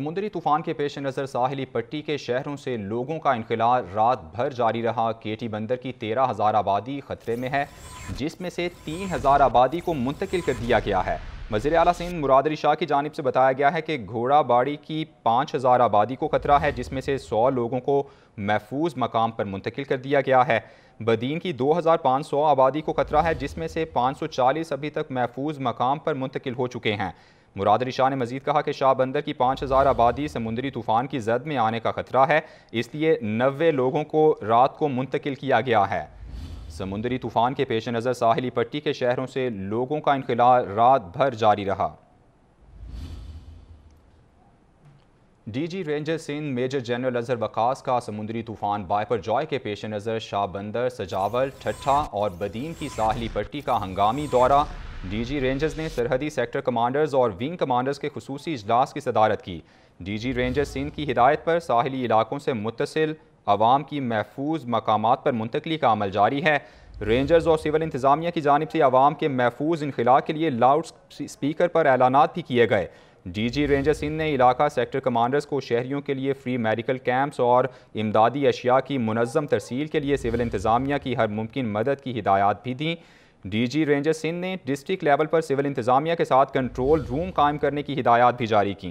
समुद्री तूफान के पेश नज़र साहिली पट्टी के शहरों से लोगों का इनखला रात भर जारी रहा केटी बंदर की तेरह हज़ार आबादी खतरे में है जिसमें से तीन हज़ार आबादी को मुंतकिल कर दिया गया है वजीर अला सिंह मुरादरी शाह की जानब से बताया गया है कि घोड़ाबाड़ी की पाँच हज़ार आबादी को खतरा है जिसमें से सौ लोगों को महफूज मकाम पर मुंतकिल कर दिया गया है बदीन की दो हज़ार पाँच सौ आबादी को खतरा है जिसमें से पाँच सौ चालीस अभी तक महफूज मकाम पर मुंतकिल हो चुके हैं मुरादरी शाह ने मजीद कहा कि शाह बंदर की पाँच हज़ार आबादी समुंदरी तूफ़ान की जद में आने का खतरा है इसलिए नबे लोगों को रात को मुंतकिल किया गया है समुंदरी तूफ़ान के पेश नज़र साहली पट्टी के शहरों से लोगों का इनकला रात भर जारी रहा DG ranger Sindh major general Azhar Waqas का समुद्री तूफान बाइपर जॉय के पेश नज़र शाहबंदर सजावल ठट्ठा और बदीन की साहली पट्टी का हंगामी दौरा डीजी रेंजर्स ने सरहदी सेक्टर कमांडर्स और विंग कमांडर्स के खसूसी इजलास की सदारत की डीजी रेंजर्स सिंध की हिदायत पर साहली इलाकों से मुतसिल आवाम की महफूज मकाम पर मुंतकली का अमल जारी है रेंजर्स और सिविल इंतजामिया की जानब से आवाम के महफूज इनखला के लिए लाउड स्पीकर पर एलाना भी किए गए डी जी रेंजर सिंह ने इलाका सेक्टर कमांडर्स को शहरीों के लिए फ्री मेडिकल कैंप्स और इमदादी अशिया की मनज़म तरसील के लिए सिविल इंतजामिया की हर मुमकिन मदद की हिदायत भी दी डीजी रेंजर सिंह ने डिस्ट्रिक्ट लेवल पर सिविल इंतजामिया के साथ कंट्रोल रूम कायम करने की हिदायत भी जारी की